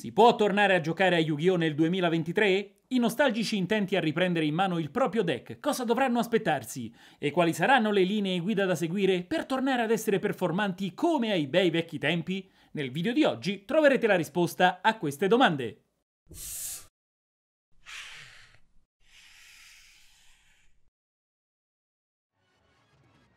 Si può tornare a giocare a Yu-Gi-Oh! nel 2023? I nostalgici intenti a riprendere in mano il proprio deck cosa dovranno aspettarsi? E quali saranno le linee guida da seguire per tornare ad essere performanti come ai bei vecchi tempi? Nel video di oggi troverete la risposta a queste domande.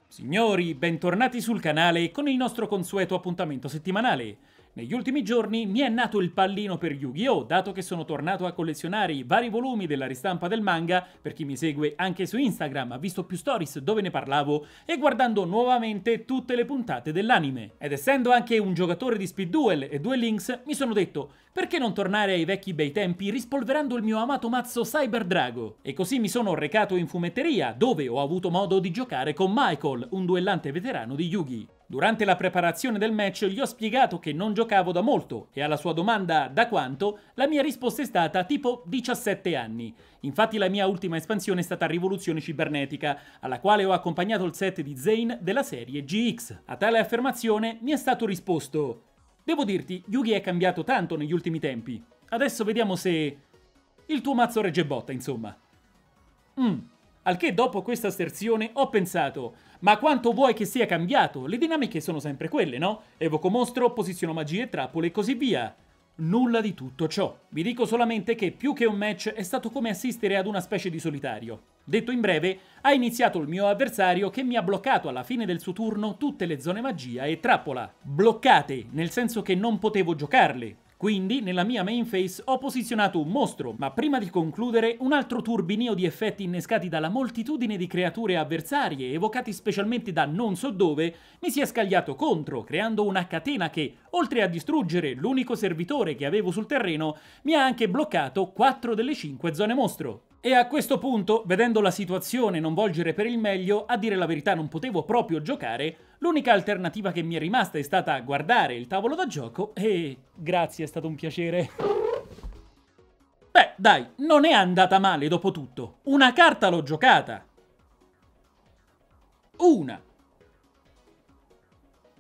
Signori, bentornati sul canale con il nostro consueto appuntamento settimanale. Negli ultimi giorni mi è nato il pallino per Yu-Gi-Oh! dato che sono tornato a collezionare i vari volumi della ristampa del manga, per chi mi segue anche su Instagram ha visto più stories dove ne parlavo, e guardando nuovamente tutte le puntate dell'anime. Ed essendo anche un giocatore di Speed Duel e Duel Links, mi sono detto perché non tornare ai vecchi bei tempi rispolverando il mio amato mazzo Cyber Drago? E così mi sono recato in fumetteria, dove ho avuto modo di giocare con Michael, un duellante veterano di Yugi. Durante la preparazione del match gli ho spiegato che non giocavo da molto e alla sua domanda da quanto la mia risposta è stata tipo 17 anni. Infatti la mia ultima espansione è stata Rivoluzione Cibernetica, alla quale ho accompagnato il set di Zane della serie GX. A tale affermazione mi è stato risposto Devo dirti, Yugi è cambiato tanto negli ultimi tempi. Adesso vediamo se... Il tuo mazzo regge botta, insomma. Mmm. Al che dopo questa asserzione ho pensato, ma quanto vuoi che sia cambiato? Le dinamiche sono sempre quelle, no? Evoco mostro, posiziono magie, trappole e così via. Nulla di tutto ciò. Vi dico solamente che più che un match è stato come assistere ad una specie di solitario. Detto in breve, ha iniziato il mio avversario che mi ha bloccato alla fine del suo turno tutte le zone magia e trappola. Bloccate, nel senso che non potevo giocarle, quindi nella mia main face ho posizionato un mostro, ma prima di concludere un altro turbinio di effetti innescati dalla moltitudine di creature avversarie evocati specialmente da non so dove, mi si è scagliato contro, creando una catena che, oltre a distruggere l'unico servitore che avevo sul terreno, mi ha anche bloccato 4 delle 5 zone mostro. E a questo punto, vedendo la situazione non volgere per il meglio, a dire la verità non potevo proprio giocare, l'unica alternativa che mi è rimasta è stata guardare il tavolo da gioco e... grazie, è stato un piacere. Beh, dai, non è andata male dopo tutto. Una carta l'ho giocata. Una.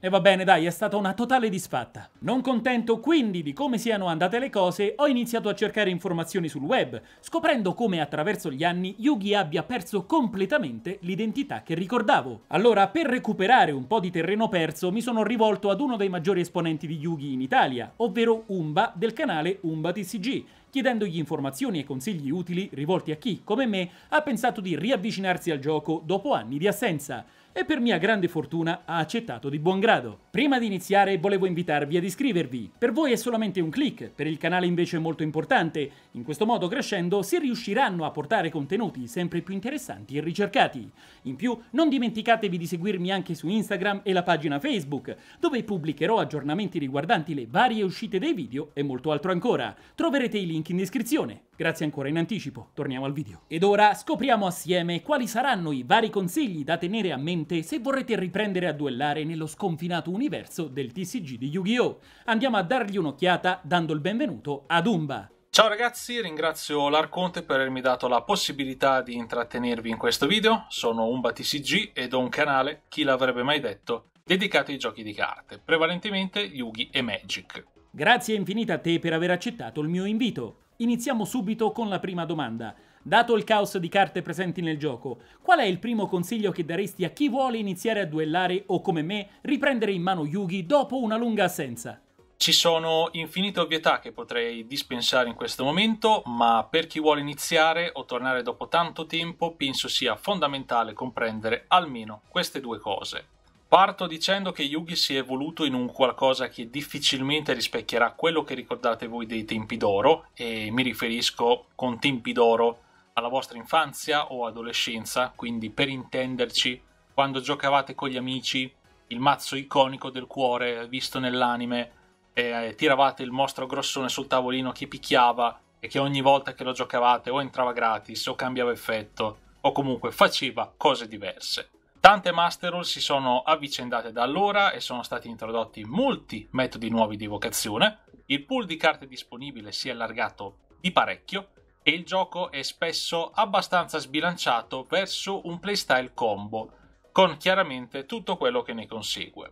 E va bene dai, è stata una totale disfatta. Non contento quindi di come siano andate le cose, ho iniziato a cercare informazioni sul web, scoprendo come attraverso gli anni Yugi abbia perso completamente l'identità che ricordavo. Allora, per recuperare un po' di terreno perso, mi sono rivolto ad uno dei maggiori esponenti di Yugi in Italia, ovvero Umba del canale Umba TCG, chiedendogli informazioni e consigli utili rivolti a chi, come me, ha pensato di riavvicinarsi al gioco dopo anni di assenza e per mia grande fortuna ha accettato di buon grado. Prima di iniziare volevo invitarvi ad iscrivervi. Per voi è solamente un click, per il canale invece è molto importante. In questo modo crescendo si riusciranno a portare contenuti sempre più interessanti e ricercati. In più non dimenticatevi di seguirmi anche su Instagram e la pagina Facebook, dove pubblicherò aggiornamenti riguardanti le varie uscite dei video e molto altro ancora. Troverete i link in descrizione. Grazie ancora in anticipo, torniamo al video. Ed ora scopriamo assieme quali saranno i vari consigli da tenere a mente finalmente se vorrete riprendere a duellare nello sconfinato universo del TCG di Yu-Gi-Oh! Andiamo a dargli un'occhiata dando il benvenuto ad Umba. Ciao ragazzi, ringrazio l'Arconte per avermi dato la possibilità di intrattenervi in questo video. Sono Umba TCG ed ho un canale, chi l'avrebbe mai detto, dedicato ai giochi di carte, prevalentemente Yugi e Magic. Grazie infinita a te per aver accettato il mio invito. Iniziamo subito con la prima domanda. Dato il caos di carte presenti nel gioco, qual è il primo consiglio che daresti a chi vuole iniziare a duellare o come me riprendere in mano Yugi dopo una lunga assenza? Ci sono infinite ovvietà che potrei dispensare in questo momento, ma per chi vuole iniziare o tornare dopo tanto tempo penso sia fondamentale comprendere almeno queste due cose. Parto dicendo che Yugi si è evoluto in un qualcosa che difficilmente rispecchierà quello che ricordate voi dei tempi d'oro, e mi riferisco con tempi d'oro alla vostra infanzia o adolescenza, quindi per intenderci, quando giocavate con gli amici, il mazzo iconico del cuore visto nell'anime, eh, tiravate il mostro grossone sul tavolino che picchiava e che ogni volta che lo giocavate o entrava gratis o cambiava effetto o comunque faceva cose diverse. Tante Master Rule si sono avvicendate da allora e sono stati introdotti molti metodi nuovi di evocazione, il pool di carte disponibile si è allargato di parecchio e il gioco è spesso abbastanza sbilanciato verso un playstyle combo, con chiaramente tutto quello che ne consegue.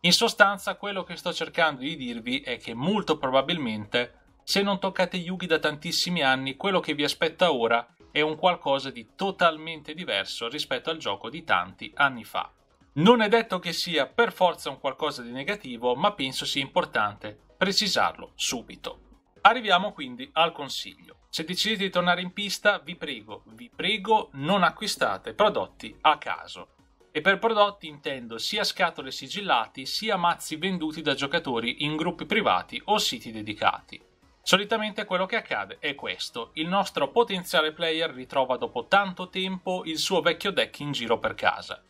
In sostanza quello che sto cercando di dirvi è che molto probabilmente se non toccate Yugi da tantissimi anni, quello che vi aspetta ora è un qualcosa di totalmente diverso rispetto al gioco di tanti anni fa. Non è detto che sia per forza un qualcosa di negativo, ma penso sia importante precisarlo subito. Arriviamo quindi al consiglio. Se decidete di tornare in pista, vi prego, vi prego, non acquistate prodotti a caso. E per prodotti intendo sia scatole sigillati, sia mazzi venduti da giocatori in gruppi privati o siti dedicati. Solitamente quello che accade è questo, il nostro potenziale player ritrova dopo tanto tempo il suo vecchio deck in giro per casa.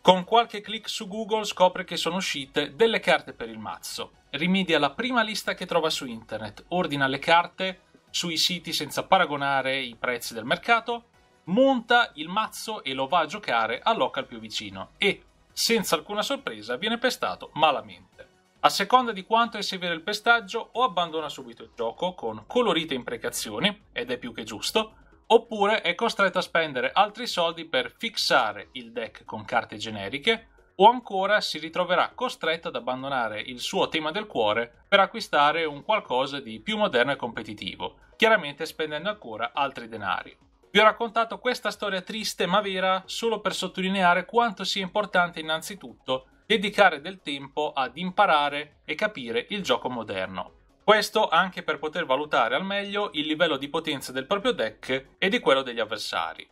Con qualche clic su Google scopre che sono uscite delle carte per il mazzo, rimedia la prima lista che trova su internet, ordina le carte, sui siti senza paragonare i prezzi del mercato, monta il mazzo e lo va a giocare al local più vicino e, senza alcuna sorpresa, viene pestato malamente. A seconda di quanto è severo il pestaggio, o abbandona subito il gioco con colorite imprecazioni, ed è più che giusto, oppure è costretto a spendere altri soldi per fixare il deck con carte generiche o ancora si ritroverà costretto ad abbandonare il suo tema del cuore per acquistare un qualcosa di più moderno e competitivo, chiaramente spendendo ancora altri denari. Vi ho raccontato questa storia triste ma vera solo per sottolineare quanto sia importante innanzitutto dedicare del tempo ad imparare e capire il gioco moderno. Questo anche per poter valutare al meglio il livello di potenza del proprio deck e di quello degli avversari.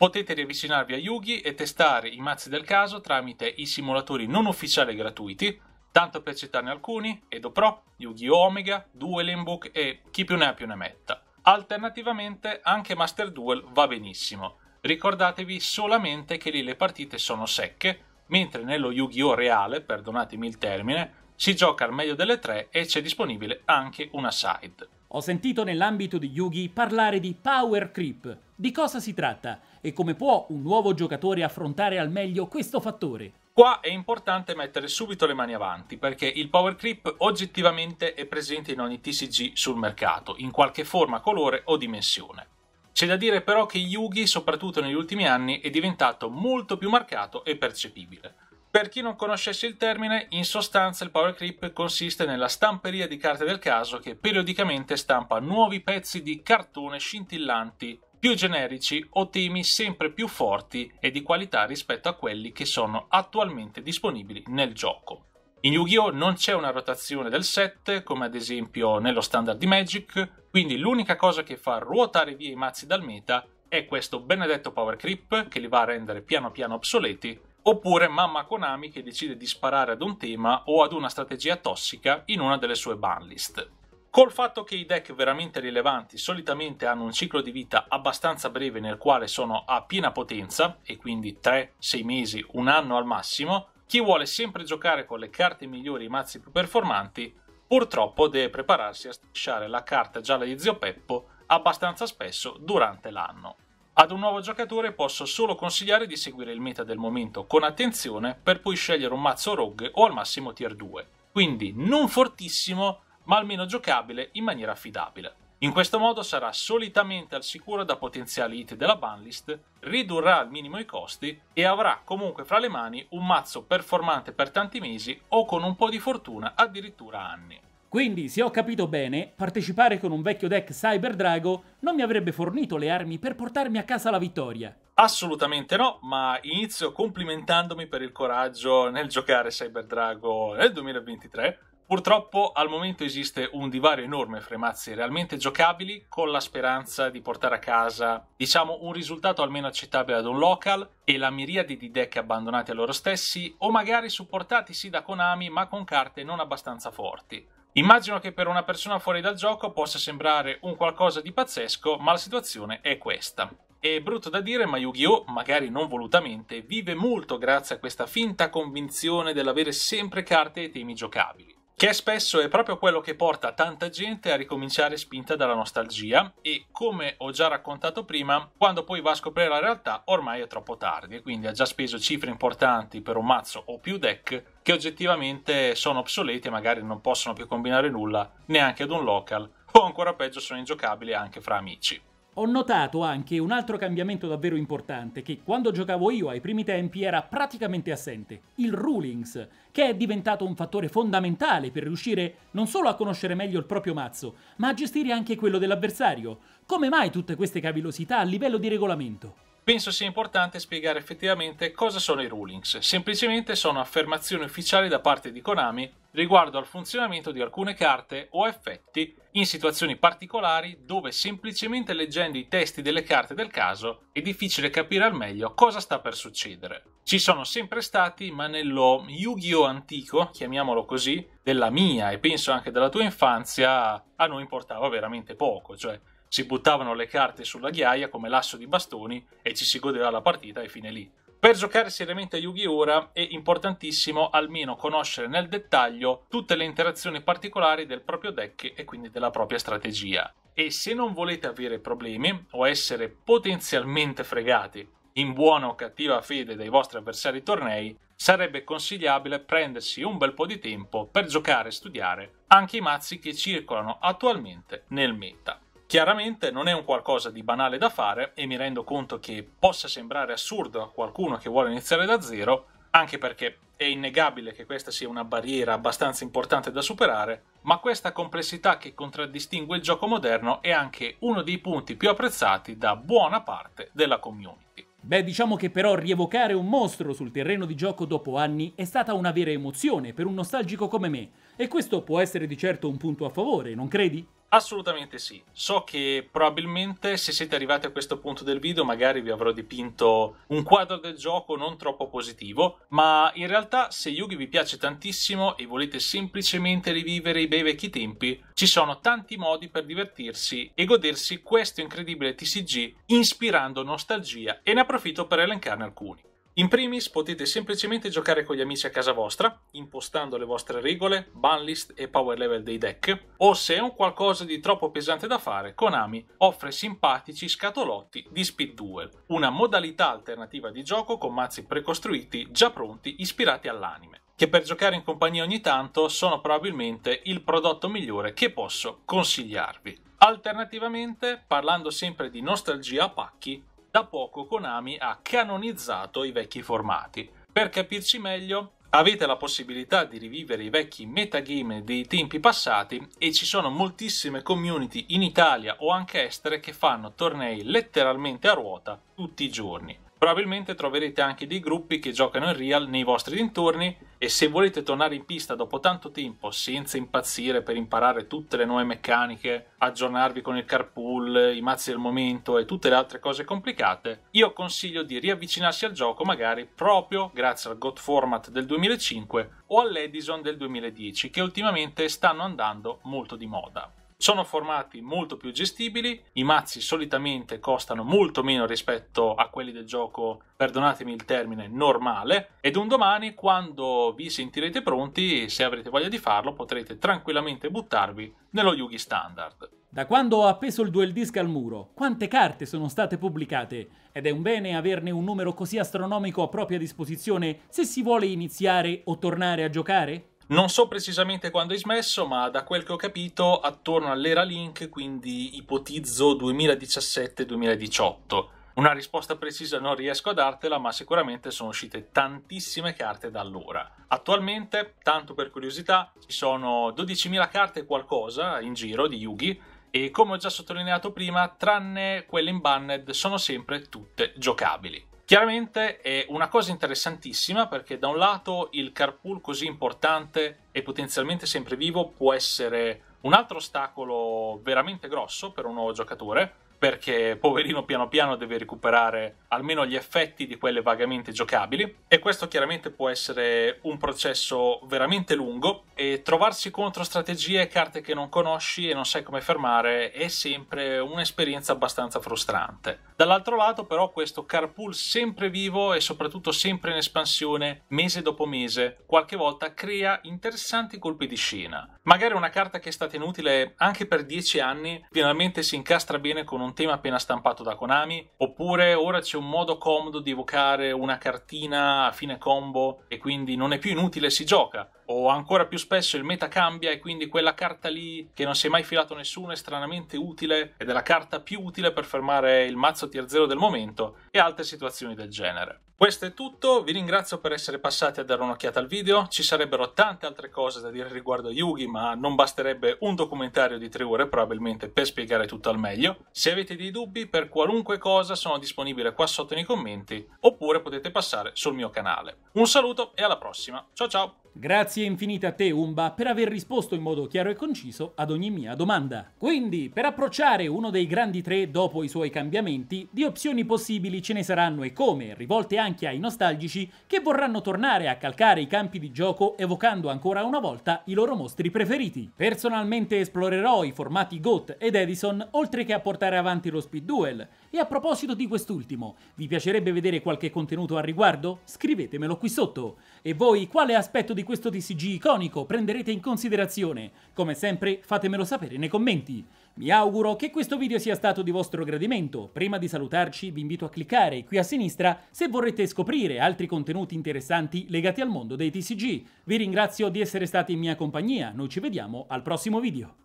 Potete riavvicinarvi a Yugi e testare i mazzi del caso tramite i simulatori non ufficiali gratuiti, tanto per citarne alcuni, Edo Pro, Yu-Gi-Oh! Omega, Dueling Book e chi più ne ha più ne metta. Alternativamente anche Master Duel va benissimo. Ricordatevi solamente che lì le partite sono secche, mentre nello Yu-Gi-Oh! reale, perdonatemi il termine, si gioca al meglio delle tre e c'è disponibile anche una side. Ho sentito nell'ambito di Yugi parlare di power creep. Di cosa si tratta e come può un nuovo giocatore affrontare al meglio questo fattore? Qua è importante mettere subito le mani avanti perché il power creep oggettivamente è presente in ogni TCG sul mercato, in qualche forma, colore o dimensione. C'è da dire però che Yugi, soprattutto negli ultimi anni, è diventato molto più marcato e percepibile. Per chi non conoscesse il termine, in sostanza il Power Creep consiste nella stamperia di carte del caso che periodicamente stampa nuovi pezzi di cartone scintillanti, più generici o temi sempre più forti e di qualità rispetto a quelli che sono attualmente disponibili nel gioco. In Yu-Gi-Oh! non c'è una rotazione del set, come ad esempio nello standard di Magic, quindi l'unica cosa che fa ruotare via i mazzi dal meta è questo benedetto power creep che li va a rendere piano piano obsoleti oppure mamma Konami che decide di sparare ad un tema o ad una strategia tossica in una delle sue banlist. Col fatto che i deck veramente rilevanti solitamente hanno un ciclo di vita abbastanza breve nel quale sono a piena potenza, e quindi 3-6 mesi, un anno al massimo, chi vuole sempre giocare con le carte migliori e i mazzi più performanti, purtroppo deve prepararsi a strisciare la carta gialla di Zio Peppo abbastanza spesso durante l'anno. Ad un nuovo giocatore posso solo consigliare di seguire il meta del momento con attenzione per poi scegliere un mazzo rogue o al massimo tier 2, quindi non fortissimo ma almeno giocabile in maniera affidabile. In questo modo sarà solitamente al sicuro da potenziali hit della banlist, ridurrà al minimo i costi e avrà comunque fra le mani un mazzo performante per tanti mesi o con un po' di fortuna addirittura anni. Quindi, se ho capito bene, partecipare con un vecchio deck Cyber Drago non mi avrebbe fornito le armi per portarmi a casa la vittoria. Assolutamente no, ma inizio complimentandomi per il coraggio nel giocare Cyber Drago nel 2023. Purtroppo al momento esiste un divario enorme fra i mazzi realmente giocabili con la speranza di portare a casa, diciamo, un risultato almeno accettabile ad un local e la miriade di deck abbandonati a loro stessi o magari supportati sì da Konami ma con carte non abbastanza forti. Immagino che per una persona fuori dal gioco possa sembrare un qualcosa di pazzesco, ma la situazione è questa. È brutto da dire, ma Yu-Gi-Oh, magari non volutamente, vive molto grazie a questa finta convinzione dell'avere sempre carte e temi giocabili che spesso è proprio quello che porta tanta gente a ricominciare spinta dalla nostalgia e come ho già raccontato prima, quando poi va a scoprire la realtà ormai è troppo tardi e quindi ha già speso cifre importanti per un mazzo o più deck che oggettivamente sono obsoleti e magari non possono più combinare nulla neanche ad un local o ancora peggio sono ingiocabili anche fra amici. Ho notato anche un altro cambiamento davvero importante che quando giocavo io ai primi tempi era praticamente assente, il rulings, che è diventato un fattore fondamentale per riuscire non solo a conoscere meglio il proprio mazzo, ma a gestire anche quello dell'avversario. Come mai tutte queste cavillosità a livello di regolamento? penso sia importante spiegare effettivamente cosa sono i rulings. Semplicemente sono affermazioni ufficiali da parte di Konami riguardo al funzionamento di alcune carte o effetti in situazioni particolari dove semplicemente leggendo i testi delle carte del caso è difficile capire al meglio cosa sta per succedere. Ci sono sempre stati, ma nello Yu-Gi-Oh! antico, chiamiamolo così, della mia e penso anche della tua infanzia, a noi importava veramente poco, cioè si buttavano le carte sulla ghiaia come l'asso di bastoni e ci si godeva la partita e fine lì. Per giocare seriamente a Yu-Gi-Oh! ora è importantissimo almeno conoscere nel dettaglio tutte le interazioni particolari del proprio deck e quindi della propria strategia. E se non volete avere problemi o essere potenzialmente fregati in buona o cattiva fede dai vostri avversari tornei, sarebbe consigliabile prendersi un bel po' di tempo per giocare e studiare anche i mazzi che circolano attualmente nel meta. Chiaramente non è un qualcosa di banale da fare e mi rendo conto che possa sembrare assurdo a qualcuno che vuole iniziare da zero, anche perché è innegabile che questa sia una barriera abbastanza importante da superare, ma questa complessità che contraddistingue il gioco moderno è anche uno dei punti più apprezzati da buona parte della community. Beh, diciamo che però rievocare un mostro sul terreno di gioco dopo anni è stata una vera emozione per un nostalgico come me, e questo può essere di certo un punto a favore, non credi? Assolutamente sì. So che probabilmente se siete arrivati a questo punto del video magari vi avrò dipinto un quadro del gioco non troppo positivo, ma in realtà se Yugi vi piace tantissimo e volete semplicemente rivivere i bei vecchi tempi, ci sono tanti modi per divertirsi e godersi questo incredibile TCG ispirando nostalgia e ne approfitto per elencarne alcuni. In primis potete semplicemente giocare con gli amici a casa vostra, impostando le vostre regole, ban list e power level dei deck, o se è un qualcosa di troppo pesante da fare, Konami offre simpatici scatolotti di Speed Duel, una modalità alternativa di gioco con mazzi precostruiti già pronti ispirati all'anime che per giocare in compagnia ogni tanto sono probabilmente il prodotto migliore che posso consigliarvi. Alternativamente, parlando sempre di nostalgia a pacchi, da poco Konami ha canonizzato i vecchi formati. Per capirci meglio, avete la possibilità di rivivere i vecchi metagame dei tempi passati e ci sono moltissime community in Italia o anche estere che fanno tornei letteralmente a ruota tutti i giorni. Probabilmente troverete anche dei gruppi che giocano in real nei vostri dintorni e se volete tornare in pista dopo tanto tempo senza impazzire per imparare tutte le nuove meccaniche, aggiornarvi con il carpool, i mazzi del momento e tutte le altre cose complicate, io consiglio di riavvicinarsi al gioco magari proprio grazie al God Format del 2005 o all'Edison del 2010 che ultimamente stanno andando molto di moda. Sono formati molto più gestibili, i mazzi solitamente costano molto meno rispetto a quelli del gioco, perdonatemi il termine, normale, ed un domani quando vi sentirete pronti, se avrete voglia di farlo, potrete tranquillamente buttarvi nello Yugi Standard. Da quando ho appeso il duel disc al muro, quante carte sono state pubblicate? Ed è un bene averne un numero così astronomico a propria disposizione se si vuole iniziare o tornare a giocare? Non so precisamente quando hai smesso, ma da quel che ho capito attorno all'era Link, quindi ipotizzo 2017-2018. Una risposta precisa non riesco a dartela, ma sicuramente sono uscite tantissime carte da allora. Attualmente, tanto per curiosità, ci sono 12.000 carte e qualcosa in giro di Yugi e come ho già sottolineato prima, tranne quelle in banned sono sempre tutte giocabili. Chiaramente è una cosa interessantissima perché da un lato il carpool così importante e potenzialmente sempre vivo può essere un altro ostacolo veramente grosso per un nuovo giocatore, perché poverino piano piano deve recuperare almeno gli effetti di quelle vagamente giocabili e questo chiaramente può essere un processo veramente lungo e trovarsi contro strategie e carte che non conosci e non sai come fermare è sempre un'esperienza abbastanza frustrante. Dall'altro lato però questo carpool sempre vivo e soprattutto sempre in espansione mese dopo mese qualche volta crea interessanti colpi di scena. Magari una carta che è stata inutile anche per 10 anni finalmente si incastra bene con un un tema appena stampato da Konami, oppure ora c'è un modo comodo di evocare una cartina a fine combo e quindi non è più inutile, si gioca. O ancora più spesso il meta cambia e quindi quella carta lì che non si è mai filato nessuno è stranamente utile ed è la carta più utile per fermare il mazzo tier 0 del momento e altre situazioni del genere. Questo è tutto, vi ringrazio per essere passati a dare un'occhiata al video, ci sarebbero tante altre cose da dire riguardo a Yugi ma non basterebbe un documentario di tre ore probabilmente per spiegare tutto al meglio. Se avete dei dubbi per qualunque cosa sono disponibile qua sotto nei commenti oppure potete passare sul mio canale. Un saluto e alla prossima, ciao ciao! Grazie infinite a te, Umba, per aver risposto in modo chiaro e conciso ad ogni mia domanda. Quindi, per approcciare uno dei grandi tre dopo i suoi cambiamenti, di opzioni possibili ce ne saranno e come, rivolte anche ai nostalgici che vorranno tornare a calcare i campi di gioco evocando ancora una volta i loro mostri preferiti. Personalmente esplorerò i formati GOAT ed Edison, oltre che a portare avanti lo Speed Duel. E a proposito di quest'ultimo, vi piacerebbe vedere qualche contenuto al riguardo? Scrivetemelo qui sotto. E voi quale aspetto di di questo TCG iconico prenderete in considerazione? Come sempre fatemelo sapere nei commenti. Mi auguro che questo video sia stato di vostro gradimento. Prima di salutarci vi invito a cliccare qui a sinistra se vorrete scoprire altri contenuti interessanti legati al mondo dei TCG. Vi ringrazio di essere stati in mia compagnia, noi ci vediamo al prossimo video.